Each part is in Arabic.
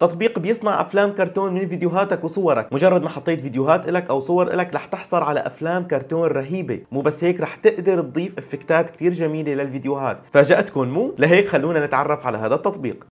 تطبيق بيصنع افلام كرتون من فيديوهاتك وصورك مجرد ما حطيت فيديوهات لك او صور لك رح تحصل على افلام كرتون رهيبه مو بس هيك رح تقدر تضيف افكتات كتير جميله للفيديوهات فاجاتكم مو لهيك خلونا نتعرف على هذا التطبيق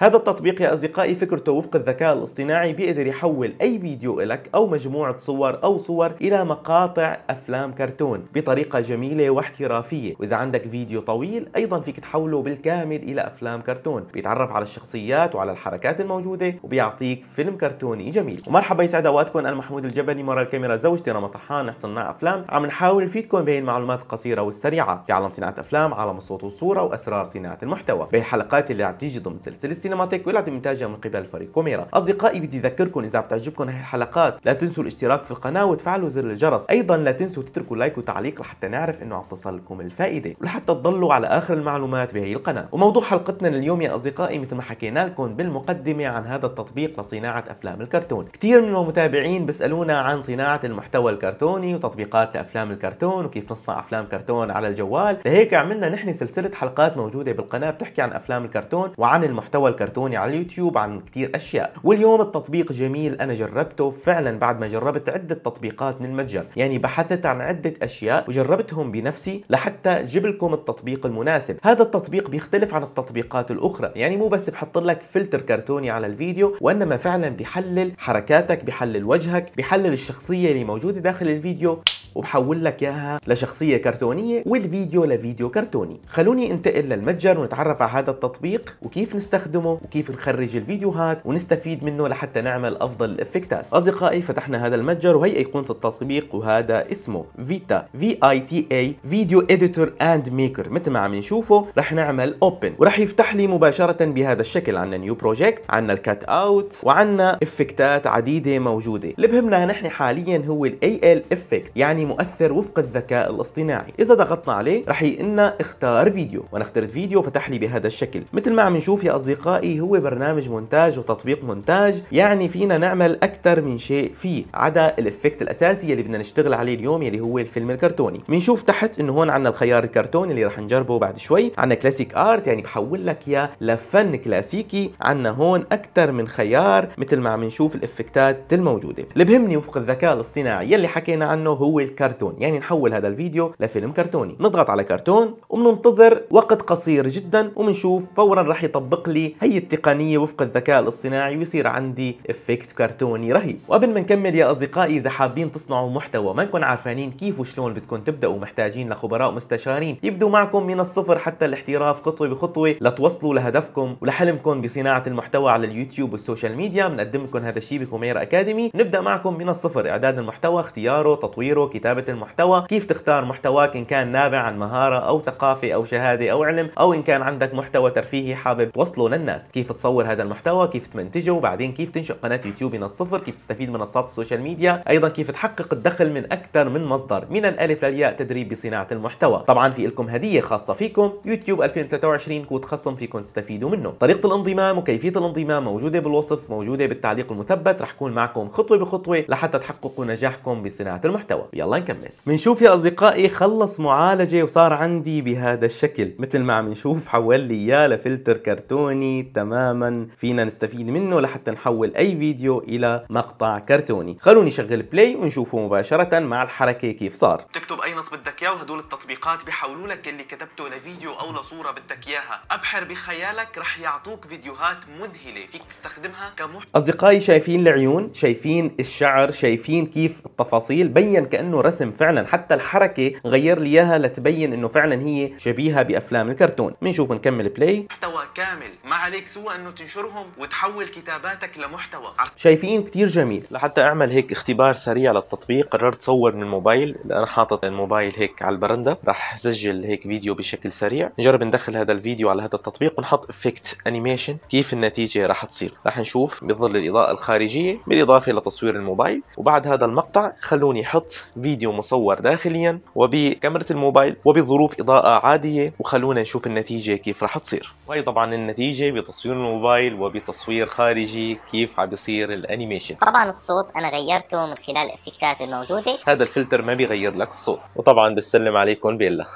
هذا التطبيق يا أصدقائي فكرته وفق الذكاء الاصطناعي بيقدر يحول أي فيديو لك أو مجموعة صور أو صور إلى مقاطع أفلام كرتون بطريقة جميلة واحترافية وإذا عندك فيديو طويل أيضا فيك تحوله بالكامل إلى أفلام كرتون بيتعرف على الشخصيات وعلى الحركات الموجودة وبيعطيك فيلم كرتوني جميل ومرحبا يسعد أوقاتكم أنا محمود الجبني مرة الكاميرا زوجتي رمى طحان صناع أفلام عم نحاول نفيدكم بين المعلومات القصيرة والسريعة في عالم صناعة أفلام عالم الصوت والصورة وأسرار صناعة المحتوى بين الحلقات اللي عم تيجي ضمن سلسلة السينماتيك والتي إنتاجها من قبل فريق كوميرا أصدقائي بدي أذكركم إذا بتعجبكم هاي الحلقات لا تنسوا الاشتراك في القناة وتفعلوا زر الجرس أيضا لا تنسوا تتركوا لايك وتعليق لحتى نعرف إنه عم تصلكم الفائدة ولحتى تضلوا على آخر المعلومات بهي القناة وموضوع حلقتنا لليوم يا أصدقائي مثل ما حكينا لكم بالمقدمة عن هذا التطبيق لصناعة أفلام الكرتون كثير من المتابعين بيسألونا عن صناعة المحتوى الكرتوني وتطبيقات لأفلام الكرتون وكيف نصنع أفلام كرتون على الجوال لهيك عملنا نحن سلسلة حلقات موجودة بالقناة بتحكي عن أفلام الكرتون وعن المحتوى كرتوني على اليوتيوب عن كتير اشياء واليوم التطبيق جميل انا جربته فعلا بعد ما جربت عده تطبيقات من المتجر يعني بحثت عن عده اشياء وجربتهم بنفسي لحتى جيب لكم التطبيق المناسب هذا التطبيق بيختلف عن التطبيقات الاخرى يعني مو بس بحط لك فلتر كرتوني على الفيديو وانما فعلا بيحلل حركاتك بيحلل وجهك بيحلل الشخصيه اللي موجوده داخل الفيديو وبحول لك اياها لشخصيه كرتونيه والفيديو لفيديو كرتوني خلوني انتقل للمتجر ونتعرف على هذا التطبيق وكيف نستخدمه وكيف نخرج الفيديوهات ونستفيد منه لحتى نعمل افضل الافكتات اصدقائي فتحنا هذا المتجر وهي ايقونه التطبيق وهذا اسمه فيتا في اي تي اي فيديو اديتور اند ميكر مثل ما عم نشوفه رح نعمل اوبن ورح يفتح لي مباشره بهذا الشكل عندنا نيو بروجكت عندنا الكات اوت وعندنا افكتات عديده موجوده اللي بهمنا نحن حاليا هو الاي ال افكت يعني مؤثر وفق الذكاء الاصطناعي اذا ضغطنا عليه رح يقلنا اختار فيديو وانا اخترت فيديو فتح لي بهذا الشكل مثل ما عم نشوف يا اصدقائي هو برنامج مونتاج وتطبيق مونتاج يعني فينا نعمل اكثر من شيء فيه عدا الافكت الاساسي اللي بدنا نشتغل عليه اليوم يلي هو الفيلم الكرتوني بنشوف تحت انه هون عندنا الخيار الكرتوني اللي رح نجربه بعد شوي عندنا كلاسيك ارت يعني بحول لك اياه لفن كلاسيكي عندنا هون اكثر من خيار مثل ما عم نشوف الافكتات الموجوده اللي بهمني وفق الذكاء الاصطناعي يلي حكينا عنه هو نعمل كرتون يعني نحول هذا الفيديو لفيلم كرتوني نضغط على كرتون وبننتظر وقت قصير جدا وبنشوف فورا راح يطبق لي هي التقنية وفق الذكاء الاصطناعي ويصير عندي افكت كرتوني رهيب وقبل ما نكمل يا اصدقائي اذا حابين تصنعوا محتوى ما نكون عارفانين كيف وشلون بدكم تبداوا محتاجين لخبراء مستشارين يبدوا معكم من الصفر حتى الاحتراف خطوة بخطوة لتوصلوا لهدفكم ولحلمكم بصناعة المحتوى على اليوتيوب والسوشيال ميديا بنقدم لكم هذا الشيء بكوميرا اكاديمي نبدا معكم من الصفر اعداد المحتوى اختياره تطويره كتابة المحتوى كيف تختار محتواك إن كان نابع عن مهارة أو ثقافة أو شهادة أو علم أو إن كان عندك محتوى ترفيهي حابب توصله للناس كيف تصور هذا المحتوى كيف تمنتجه وبعدين كيف تنشئ قناة يوتيوب من الصفر كيف تستفيد من منصات السوشيال ميديا أيضا كيف تحقق الدخل من أكثر من مصدر من الألف للياء تدريب بصناعة المحتوى طبعا في لكم هدية خاصة فيكم يوتيوب 2023 كود خصم فيكم تستفيدوا منه طريقة الانضمام وكيفية الانضمام موجودة بالوصف موجودة بالتعليق المثبت رح كون معكم خطوة بخطوة لحتى تحققوا نجاحكم بصناعة المحتوى يلا يلا نكمل بنشوف يا اصدقائي خلص معالجه وصار عندي بهذا الشكل مثل ما عم نشوف حول لي اياه لفلتر كرتوني تماما فينا نستفيد منه لحتى نحول اي فيديو الى مقطع كرتوني خلوني شغل بلاي ونشوفه مباشره مع الحركه كيف صار بتكتب اي نص بدك اياه وهدول التطبيقات بيحولوا لك اللي كتبته لفيديو او لصوره بدك اياها ابحر بخيالك رح يعطوك فيديوهات مذهله فيك تستخدمها كمحتوى اصدقائي شايفين العيون شايفين الشعر شايفين كيف التفاصيل بين كانه كانه رسم فعلا حتى الحركه غير لي اياها لتبين انه فعلا هي شبيهه بافلام الكرتون بنشوف نكمل بلاي محتوى كامل ما عليك سوى انه تنشرهم وتحول كتاباتك لمحتوى شايفين كثير جميل لحتى اعمل هيك اختبار سريع للتطبيق قررت صور من الموبايل انا حاطط الموبايل هيك على البرندة رح سجل هيك فيديو بشكل سريع نجرب ندخل هذا الفيديو على هذا التطبيق ونحط افكت انيميشن كيف النتيجه رح تصير رح نشوف بظل الاضاءه الخارجيه بالاضافه لتصوير الموبايل وبعد هذا المقطع خلوني احط فيديو مصور داخليا وبكاميرا الموبايل وبظروف إضاءة عادية وخلونا نشوف النتيجة كيف راح تصير وهي طبعا النتيجة بتصوير الموبايل وبتصوير خارجي كيف عم بيصير الانيميشن طبعا الصوت انا غيرته من خلال الافكتات الموجودة هذا الفلتر ما بيغير لك الصوت وطبعا بسلم عليكم بيلا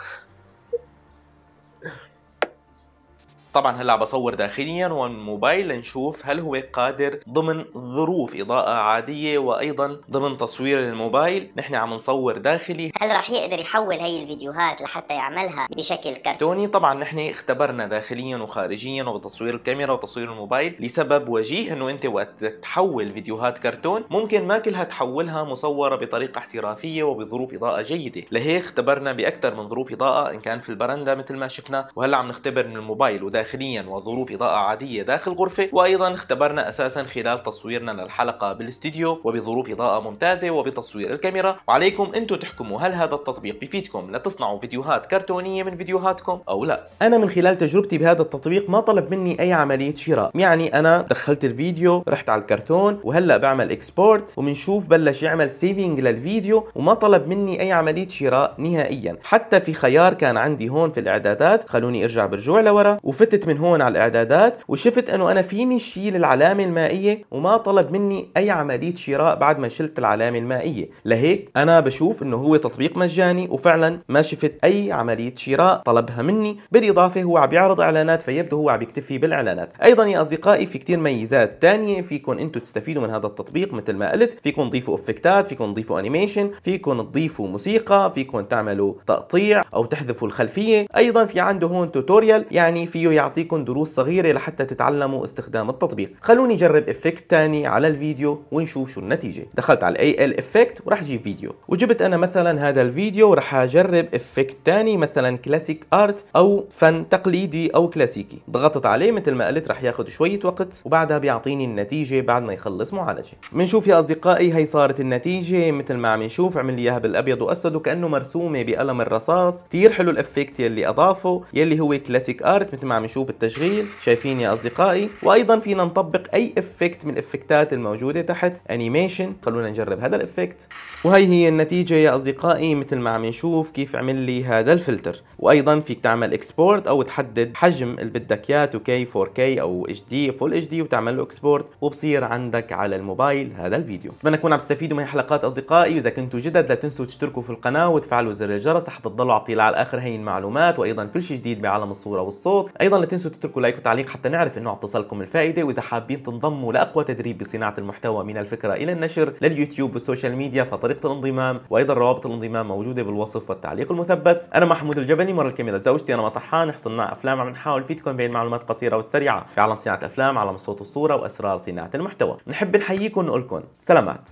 طبعا هلا بصور داخليا والموبايل لنشوف هل هو قادر ضمن ظروف إضاءة عادية وأيضا ضمن تصوير الموبايل نحن عم نصور داخلي هل رح يقدر يحول هي الفيديوهات لحتى يعملها بشكل كرتوني طبعا نحن اختبرنا داخليا وخارجيا وبتصوير الكاميرا وتصوير الموبايل لسبب وجيه انه انت وقت تحول فيديوهات كرتون ممكن ما كلها تحولها مصورة بطريقة احترافية وبظروف إضاءة جيدة لهيك اختبرنا بأكثر من ظروف إضاءة إن كان في البرندا مثل ما شفنا وهلا عم نختبر من الموبايل وده داخليا وظروف إضاءة عادية داخل غرفة وأيضا اختبرنا أساسا خلال تصويرنا للحلقة بالاستديو وبظروف إضاءة ممتازة وبتصوير الكاميرا وعليكم أنتم تحكموا هل هذا التطبيق بفيدكم لتصنعوا فيديوهات كرتونية من فيديوهاتكم أو لا أنا من خلال تجربتي بهذا التطبيق ما طلب مني أي عملية شراء يعني أنا دخلت الفيديو رحت على الكرتون وهلأ بعمل اكسبورت وبنشوف بلش يعمل سيفينج للفيديو وما طلب مني أي عملية شراء نهائيا حتى في خيار كان عندي هون في الإعدادات خلوني أرجع برجوع لورا وفت شفتت من هون على الاعدادات وشفت انه انا فيني شيل العلامه المائيه وما طلب مني اي عمليه شراء بعد ما شلت العلامه المائيه لهيك انا بشوف انه هو تطبيق مجاني وفعلا ما شفت اي عمليه شراء طلبها مني بالاضافه هو عم يعرض اعلانات فيبدو هو عم يكتفي بالاعلانات ايضا يا اصدقائي في كثير ميزات ثانيه فيكم انتم تستفيدوا من هذا التطبيق مثل ما قلت فيكم تضيفوا افكتات فيكم تضيفوا انيميشن فيكم تضيفوا موسيقى فيكم تعملوا تقطيع او تحذفوا الخلفيه ايضا في عنده هون توتوريال يعني فيه يعطيكم دروس صغيرة لحتى تتعلموا استخدام التطبيق خلوني جرب افكت تاني على الفيديو ونشوف شو النتيجة دخلت على أي ال افكت ورح جيب فيديو وجبت انا مثلا هذا الفيديو ورح اجرب افكت تاني مثلا كلاسيك ارت او فن تقليدي او كلاسيكي ضغطت عليه مثل ما قلت رح ياخذ شوية وقت وبعدها بيعطيني النتيجة بعد ما يخلص معالجة بنشوف يا اصدقائي هي صارت النتيجة مثل ما عم نشوف عمل لي اياها بالابيض واسود وكانه مرسومة بقلم الرصاص كتير حلو الافكت يلي اضافه يلي هو كلاسيك ارت مثل ما عم شوب التشغيل شايفين يا أصدقائي وأيضا فينا نطبق أي إفكت من الإفكتات الموجودة تحت أنيميشن خلونا نجرب هذا الإفكت وهي هي النتيجة يا أصدقائي مثل ما عم نشوف كيف عمل لي هذا الفلتر وأيضا فيك تعمل إكسبورت أو تحدد حجم اللي بدك إياه 2K 4K أو HD فول HD وتعمل له إكسبورت وبصير عندك على الموبايل هذا الفيديو بتمنى تكونوا عم تستفيدوا من حلقات أصدقائي وإذا كنتوا جدد لا تنسوا تشتركوا في القناة وتفعلوا زر الجرس حتى تضلوا على على آخر هي المعلومات وأيضا كل شيء جديد بعالم الصورة والصوت أيضا لا تنسوا تتركوا لايك وتعليق حتى نعرف انه عم تصلكم الفائده واذا حابين تنضموا لاقوى تدريب بصناعه المحتوى من الفكره الى النشر لليوتيوب والسوشيال ميديا فطريقه الانضمام وايضا روابط الانضمام موجوده بالوصف والتعليق المثبت انا محمود الجبني مره الكاميرا زوجتي انا طحان حصلنا افلام عم نحاول فيدكم بين معلومات قصيره وسريعه في عالم صناعه الافلام عالم الصوت والصوره واسرار صناعه المحتوى نحب نحييكم ونقول لكم سلامات